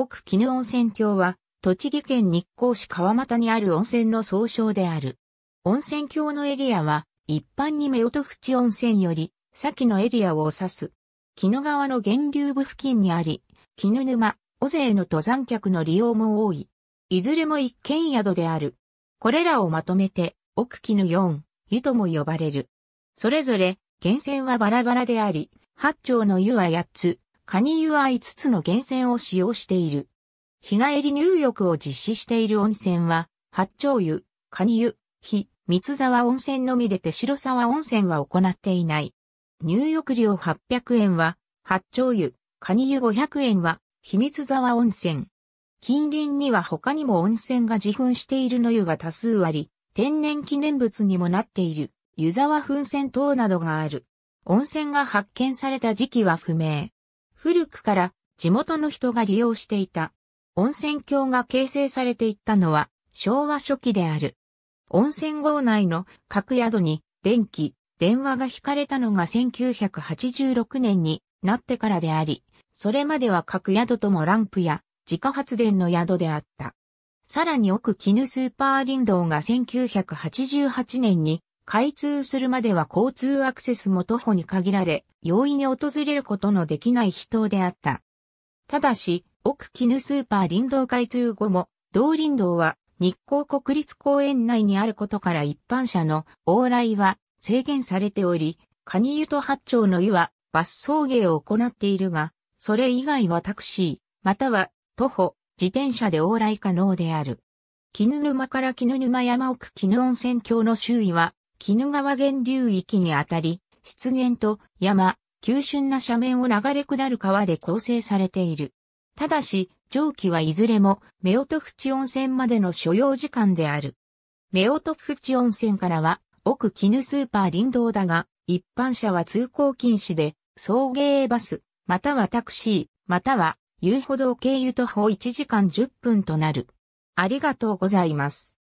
奥絹温泉郷は、栃木県日光市川俣にある温泉の総称である。温泉郷のエリアは、一般に目音淵温泉より、先のエリアを指す。鬼怒川の源流部付近にあり、絹沼、尾勢の登山客の利用も多い。いずれも一軒宿である。これらをまとめて、奥絹4。四、湯とも呼ばれる。それぞれ、源泉はバラバラであり、八丁の湯は八つ、カニ湯は5つの源泉を使用している。日帰り入浴を実施している温泉は、八丁湯、カニ湯、日、三沢温泉のみで手白沢温泉は行っていない。入浴料800円は、八丁湯、カニ湯500円は、秘密沢温泉。近隣には他にも温泉が自噴しているの湯が多数あり、天然記念物にもなっている、湯沢噴泉等などがある。温泉が発見された時期は不明。古くから地元の人が利用していた。温泉郷が形成されていったのは昭和初期である。温泉郷内の各宿に電気、電話が引かれたのが1986年になってからであり、それまでは各宿ともランプや自家発電の宿であった。さらに奥絹スーパー林道が1988年に開通するまでは交通アクセスも徒歩に限られ、容易に訪れることのできない秘湯であった。ただし、奥絹スーパー林道開通後も、道林道は日光国立公園内にあることから一般車の往来は制限されており、カニ湯と八丁の湯はバス送迎を行っているが、それ以外はタクシー、または徒歩、自転車で往来可能である。絹沼から絹沼山奥絹温泉郷の周囲は鬼怒川源流域にあたり、湿原と山、急峻な斜面を流れ下る川で構成されている。ただし、蒸気はいずれも、夫婦淵温泉までの所要時間である。夫婦淵温泉からは、奥絹スーパー林道だが、一般車は通行禁止で、送迎バス、またはタクシー、または遊歩道経由徒歩1時間10分となる。ありがとうございます。